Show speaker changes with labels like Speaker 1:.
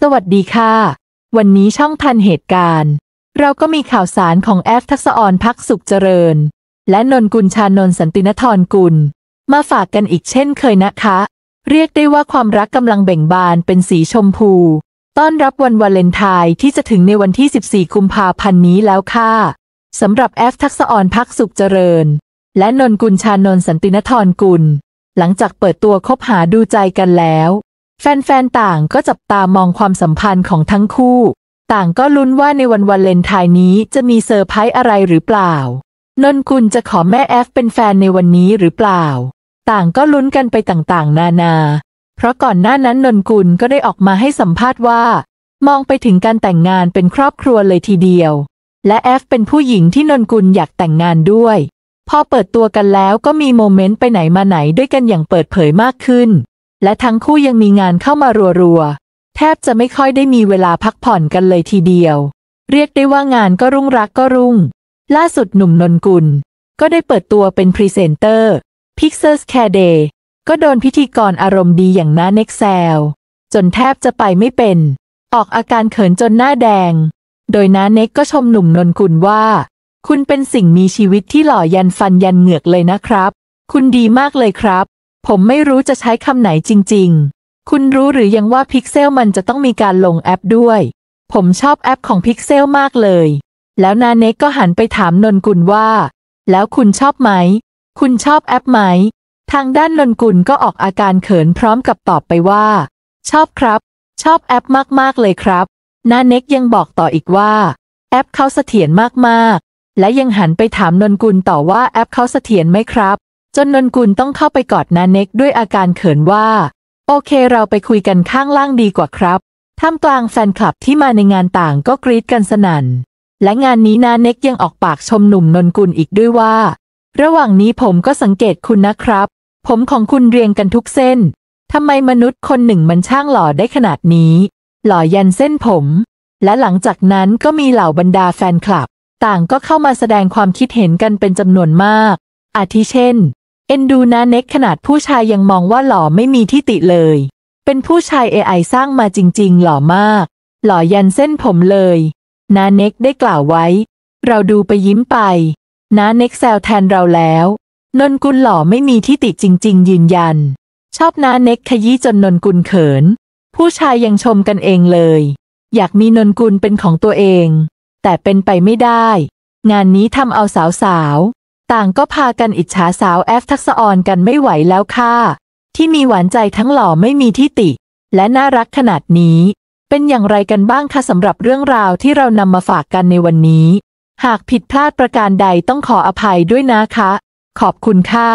Speaker 1: สวัสดีค่ะ วันนี้ช่องทันเหตุการณ์ เราก็มีข่าวสารของแอฟทักษอรพักสุขเจริญ และนนกุลชานนสันตินทรกุล มาฝากกันอีกเช่นเคยนะคะ เรียกได้ว่าความรักกำลังเบ่งบานเป็นสีชมพูต้อนรับวันวาเลนไทน์ที่จะถึงในวันที่ 14กุมภาพันธ์นี้แล้วค่ะสำหรับแอฟทักษอรพักสุขเจริญ และนนกุลชานนสันตินทรกุล หลังจากเปิดตัวคบหาดูใจกันแล้วแฟนๆ ต่างก็จับตามองความสัมพันธ์ของทั้งคู่ ต่างก็ลุ้นว่าในวันวาเลนไทน์นี้จะมีเซอร์ไพรส์อะไรหรือเปล่า นนกุลจะขอแม่แอฟเป็นแฟนในวันนี้หรือเปล่า ต่างก็ลุ้นกันไปต่างๆ นานา เพราะก่อนหน้านั้น นนกุลก็ได้ออกมาให้สัมภาษณ์ว่า มองไปถึงการแต่งงานเป็นครอบครัวเลยทีเดียว และแอฟเป็นผู้หญิงที่นนกุลอยากแต่งงานด้วย พอเปิดตัวกันแล้วก็มีโมเมนต์ไปไหนมาไหนด้วยกันอย่างเปิดเผยมากขึ้นและทั้งคู่ยังมีงานเข้ามารัวๆ แทบจะไม่ค่อยได้มีเวลาพักผ่อนกันเลยทีเดียว เรียกได้ว่างานก็รุ่งรักก็รุ่ง ล่าสุดหนุ่มนนกุลก็ได้เปิดตัวเป็นพรีเซนเตอร์ Pixels Care Day ก็โดนพิธีกรอารมณ์ดีอย่างน้าเน็กแซวจนแทบจะไปไม่เป็น ออกอาการเขินจนหน้าแดง โดยน้าเน็กก็ชมหนุ่มนนกุลว่า คุณเป็นสิ่งมีชีวิตที่หล่อยันฟันยันเหงือกเลยนะครับ คุณดีมากเลยครับผมไม่รู้จะใช้คำไหนจริงๆ คุณรู้หรือยังว่าพิกเซลมันจะต้องมีการลงแอปด้วย ผมชอบแอปของพิกเซลมากเลย แล้วนาเน็กก็หันไปถามนนกุลว่า แล้วคุณชอบไหม คุณชอบแอปไหม ทางด้านนนกุลก็ออกอาการเขินพร้อมกับตอบไปว่า ชอบครับ ชอบแอปมากๆเลยครับนาเน็กยังบอกต่ออีกว่า แอปเขาเสถียรมากๆ และยังหันไปถามนนกุลต่อว่าแอปเขาเสถียรไหมครับจนนนกุลต้องเข้าไปกอดนาเน็กด้วยอาการเขินว่า โอเคเราไปคุยกันข้างล่างดีกว่าครับท่ามกลางแฟนคลับที่มาในงานต่างก็กรี๊ดกันสนัน่น และงานนี้นาเน็กยังออกปากชมหนุ่มนนกุลอีกด้วยว่า ระหว่างนี้ผมก็สังเกตคุณนะครับ ผมของคุณเรียงกันทุกเส้นทำไมมนุษย์คนหนึ่งมันช่างหล่อได้ขนาดนี้ หล่อยันเส้นผม และหลังจากนั้นก็มีเหล่าบรรดาแฟนคลับ ต่างก็เข้ามาแสดงความคิดเห็นกันเป็นจำนวนมาก อาทิเช่นเอ็นดูนะเน็กขนาดผู้ชายยังมองว่าหล่อไม่มีที่ติเลย เป็นผู้ชายเอไอสร้างมาจริงๆหล่อมาก หล่อยันเส้นผมเลยนาเน็กได้กล่าวไว้ เราดูไปยิ้มไปนาเน็กแซวแทนเราแล้ว นนกุลหล่อไม่มีที่ติจริงๆยืนยัน ชอบนาเน็กขยี้จนนนกุลเขิน ผู้ชายยังชมกันเองเลย อยากมีนนกุลเป็นของตัวเอง แต่เป็นไปไม่ได้ งานนี้ทำเอาสาวต่างก็พากันอิจฉาสาวแอฟทักษออนกันไม่ไหวแล้วค่ะ ที่มีหวานใจทั้งหล่อไม่มีที่ติ และน่ารักขนาดนี้ เป็นอย่างไรกันบ้างคะสำหรับเรื่องราวที่เรานำมาฝากกันในวันนี้ หากผิดพลาดประการใดต้องขออภัยด้วยนะคะ ขอบคุณค่ะ